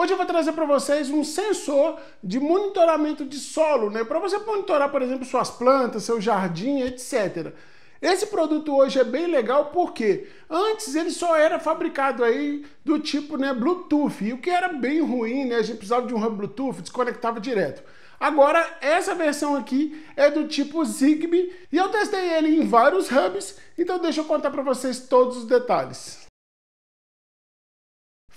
Hoje eu vou trazer para vocês um sensor de monitoramento de solo, né? Para você monitorar, por exemplo, suas plantas, seu jardim, etc. Esse produto hoje é bem legal porque antes ele só era fabricado aí do tipo né, Bluetooth, o que era bem ruim, né? A gente precisava de um hub Bluetooth, desconectava direto. Agora, essa versão aqui é do tipo Zigbee e eu testei ele em vários hubs, então deixa eu contar para vocês todos os detalhes.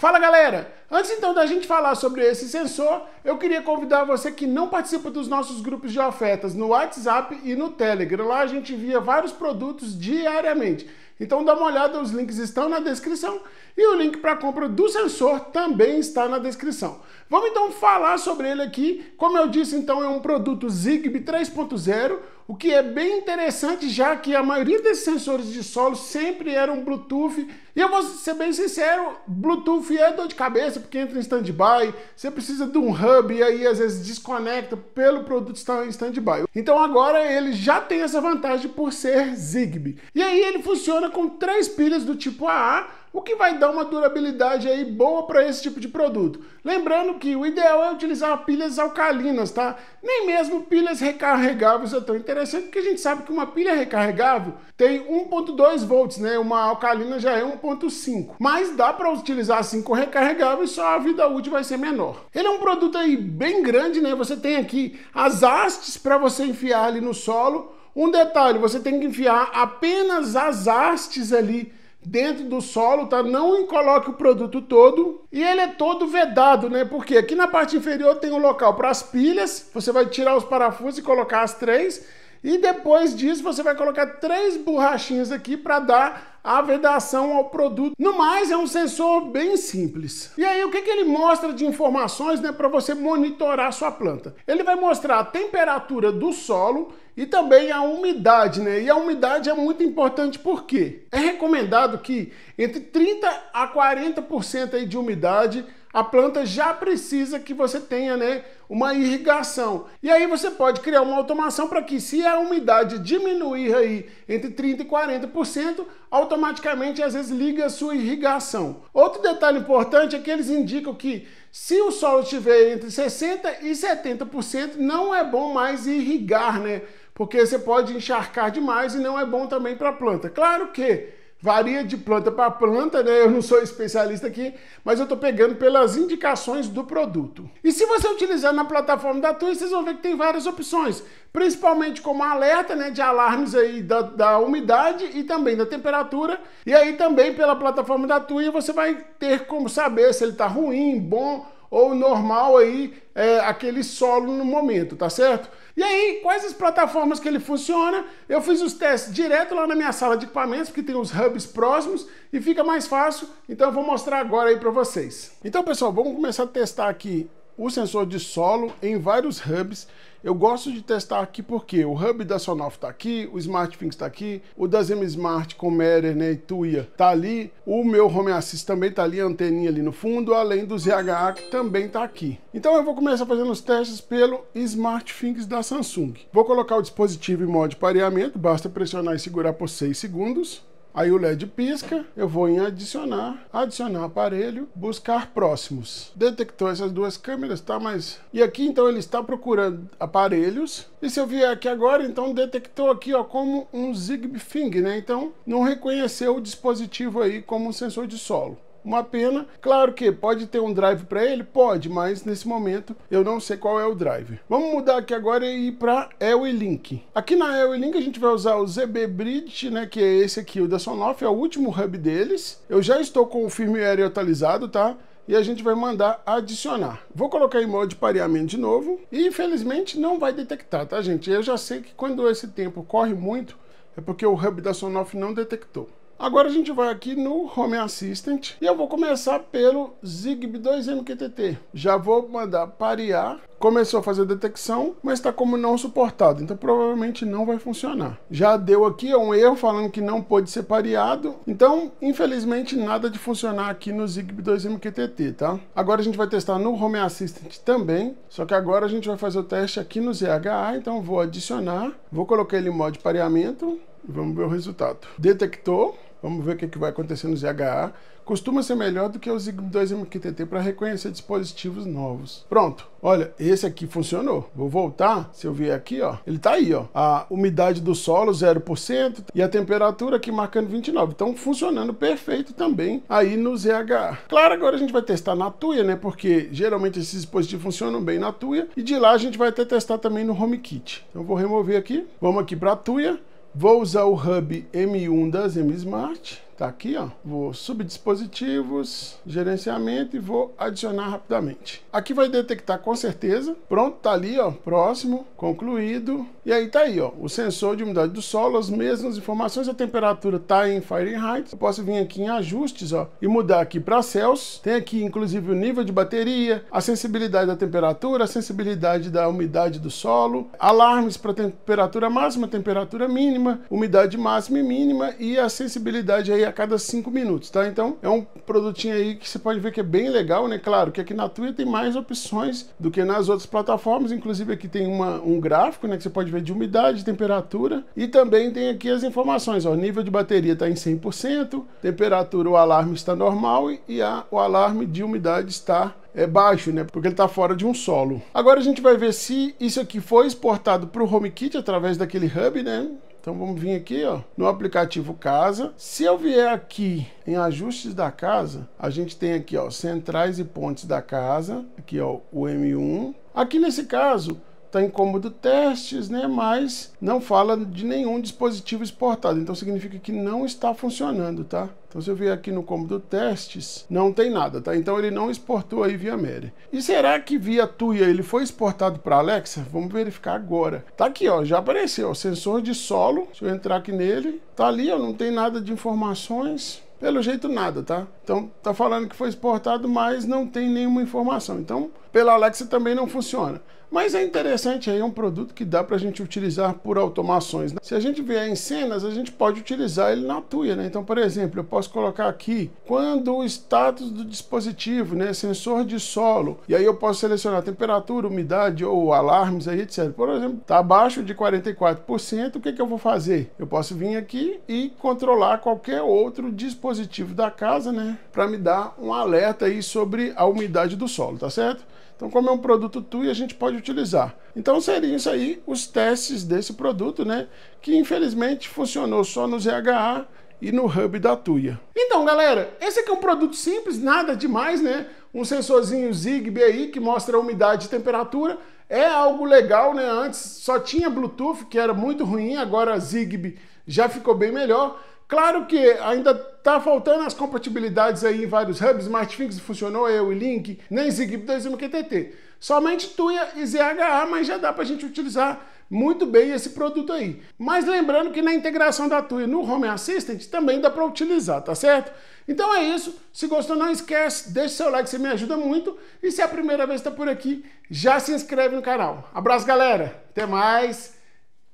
Fala galera! Antes então da gente falar sobre esse sensor, eu queria convidar você que não participa dos nossos grupos de ofertas no WhatsApp e no Telegram. Lá a gente via vários produtos diariamente. Então dá uma olhada, os links estão na descrição e o link para compra do sensor também está na descrição. Vamos então falar sobre ele aqui. Como eu disse, então é um produto Zigbee 3.0, o que é bem interessante já que a maioria desses sensores de solo sempre eram Bluetooth e eu vou ser bem sincero, Bluetooth é dor de cabeça, porque entra em stand-by, você precisa de um hub e aí às vezes desconecta pelo produto estar em stand-by. Então agora ele já tem essa vantagem por ser Zigbee. E aí ele funciona com três pilhas do tipo AA, o que vai dar uma durabilidade aí boa para esse tipo de produto. Lembrando que o ideal é utilizar pilhas alcalinas, tá? Nem mesmo pilhas recarregáveis é tão interessante, porque a gente sabe que uma pilha recarregável tem 1.2 volts, né? Uma alcalina já é 0.5. Mas dá para utilizar assim com recarregável e só a vida útil vai ser menor. Ele é um produto aí bem grande, né? Você tem aqui as hastes para você enfiar ali no solo. Um detalhe, você tem que enfiar apenas as hastes ali dentro do solo, tá? Não coloque o produto todo. E ele é todo vedado, né? Porque aqui na parte inferior tem um local para as pilhas, você vai tirar os parafusos e colocar as três. E depois disso você vai colocar três borrachinhas aqui para dar a vedação ao produto. No mais, é um sensor bem simples. E aí, o que, que ele mostra de informações né, para você monitorar sua planta? Ele vai mostrar a temperatura do solo, e também a umidade, né? E a umidade é muito importante porque é recomendado que entre 30 a 40% aí de umidade a planta já precisa que você tenha, né, uma irrigação. E aí você pode criar uma automação para que se a umidade diminuir aí entre 30 e 40%, automaticamente às vezes liga a sua irrigação. Outro detalhe importante é que eles indicam que se o solo estiver entre 60 e 70%, não é bom mais irrigar, né? porque você pode encharcar demais e não é bom também para a planta. Claro que varia de planta para planta, né? Eu não sou especialista aqui, mas eu estou pegando pelas indicações do produto. E se você utilizar na plataforma da Tui, vocês vão ver que tem várias opções, principalmente como alerta, né, de alarmes aí da, da umidade e também da temperatura. E aí também pela plataforma da Tui você vai ter como saber se ele está ruim, bom ou normal aí é, aquele solo no momento, tá certo? E aí, quais as plataformas que ele funciona? Eu fiz os testes direto lá na minha sala de equipamentos, porque tem os hubs próximos e fica mais fácil. Então eu vou mostrar agora aí para vocês. Então, pessoal, vamos começar a testar aqui o sensor de solo em vários hubs eu gosto de testar aqui porque o Hub da Sonoff está aqui, o SmartThings está aqui, o da Zem Smart com Merer né, e Tuya está ali, o meu Home Assist também está ali, a anteninha ali no fundo, além do ZHA que também está aqui. Então eu vou começar fazendo os testes pelo SmartThings da Samsung. Vou colocar o dispositivo em modo de pareamento, basta pressionar e segurar por 6 segundos. Aí o LED pisca, eu vou em adicionar, adicionar aparelho, buscar próximos. Detectou essas duas câmeras, tá? Mas... E aqui, então, ele está procurando aparelhos. E se eu vier aqui agora, então, detectou aqui, ó, como um Zigbee Thing, né? Então, não reconheceu o dispositivo aí como um sensor de solo uma pena. Claro que pode ter um drive para ele, pode, mas nesse momento eu não sei qual é o drive. Vamos mudar aqui agora e ir para Ewelink. Aqui na Ewelink a gente vai usar o ZB Bridge, né, que é esse aqui, o da Sonoff, é o último hub deles. Eu já estou com o firmware atualizado, tá? e a gente vai mandar adicionar. Vou colocar em modo de pareamento de novo e infelizmente não vai detectar, tá gente? Eu já sei que quando esse tempo corre muito é porque o hub da Sonoff não detectou. Agora a gente vai aqui no Home Assistant e eu vou começar pelo Zigbee 2MQTT. Já vou mandar parear. Começou a fazer detecção, mas está como não suportado, então provavelmente não vai funcionar. Já deu aqui é um erro falando que não pode ser pareado, então infelizmente nada de funcionar aqui no Zigbee 2MQTT, tá? Agora a gente vai testar no Home Assistant também, só que agora a gente vai fazer o teste aqui no ZHA, então vou adicionar, vou colocar ele em modo de pareamento, Vamos ver o resultado. Detectou, vamos ver o que, é que vai acontecer no ZHA. Costuma ser melhor do que os 2MQTT para reconhecer dispositivos novos. Pronto. Olha, esse aqui funcionou. Vou voltar, se eu vier aqui, ó. Ele tá aí, ó. A umidade do solo, 0%, e a temperatura aqui marcando 29. Então, funcionando perfeito também aí no ZHA Claro, agora a gente vai testar na tuia, né? Porque geralmente esses dispositivos funcionam bem na tuia. E de lá a gente vai até testar também no HomeKit. Então, vou remover aqui. Vamos aqui para a tuia. Vou usar o Hub M1 da Zemsmart. Tá aqui, ó. Vou subdispositivos, gerenciamento e vou adicionar rapidamente. Aqui vai detectar com certeza. Pronto, tá ali, ó. Próximo, concluído. E aí tá aí, ó. O sensor de umidade do solo, as mesmas informações. A temperatura tá em Fahrenheit. Eu posso vir aqui em ajustes, ó, e mudar aqui para Celsius. Tem aqui, inclusive, o nível de bateria, a sensibilidade da temperatura, a sensibilidade da umidade do solo, alarmes para temperatura máxima, temperatura mínima, umidade máxima e mínima e a sensibilidade aí a cada cinco minutos, tá? Então é um produtinho aí que você pode ver que é bem legal, né? Claro que aqui na Tuya tem mais opções do que nas outras plataformas, inclusive aqui tem uma, um gráfico, né? Que você pode ver de umidade, temperatura e também tem aqui as informações, ó, nível de bateria está em 100%, temperatura, o alarme está normal e a, o alarme de umidade está é baixo, né? Porque ele está fora de um solo. Agora a gente vai ver se isso aqui foi exportado para o HomeKit através daquele hub, né? Então vamos vir aqui, ó, no aplicativo casa. Se eu vier aqui em ajustes da casa, a gente tem aqui, ó, centrais e pontes da casa, aqui ó, o M1. Aqui nesse caso, está em cômodo testes, né? mas não fala de nenhum dispositivo exportado. Então significa que não está funcionando, tá? Então se eu vier aqui no cômodo testes, não tem nada, tá? Então ele não exportou aí via Mary. E será que via Tuya ele foi exportado para Alexa? Vamos verificar agora. Tá aqui, ó, já apareceu, ó, sensor de solo. Se eu entrar aqui nele, tá ali, ó, não tem nada de informações. Pelo jeito nada, tá? Então tá falando que foi exportado, mas não tem nenhuma informação. Então pela Alexa também não funciona. Mas é interessante aí, é um produto que dá para a gente utilizar por automações. Né? Se a gente vier em cenas, a gente pode utilizar ele na tuia, né? Então, por exemplo, eu posso colocar aqui quando o status do dispositivo, né? Sensor de solo. E aí eu posso selecionar temperatura, umidade ou alarmes aí, etc. Por exemplo, tá abaixo de 44%, o que, que eu vou fazer? Eu posso vir aqui e controlar qualquer outro dispositivo da casa, né? Para me dar um alerta aí sobre a umidade do solo, tá certo? Então, como é um produto TUI, a gente pode utilizar. Então, seriam isso aí os testes desse produto, né? Que infelizmente funcionou só no ZHA e no hub da Tuia. Então, galera, esse aqui é um produto simples, nada demais, né? Um sensorzinho Zigbee aí que mostra a umidade e temperatura. É algo legal, né? Antes só tinha Bluetooth, que era muito ruim, agora Zigbee já ficou bem melhor. Claro que ainda tá faltando as compatibilidades aí em vários hubs, SmartFix funcionou, eu e Link, nem Zigib e MQTT. Somente Tuya e ZHA, mas já dá para a gente utilizar muito bem esse produto aí. Mas lembrando que na integração da Tuya no Home Assistant também dá para utilizar, tá certo? Então é isso. Se gostou, não esquece, deixa seu like, você me ajuda muito. E se é a primeira vez que está por aqui, já se inscreve no canal. Abraço, galera. Até mais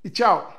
e tchau.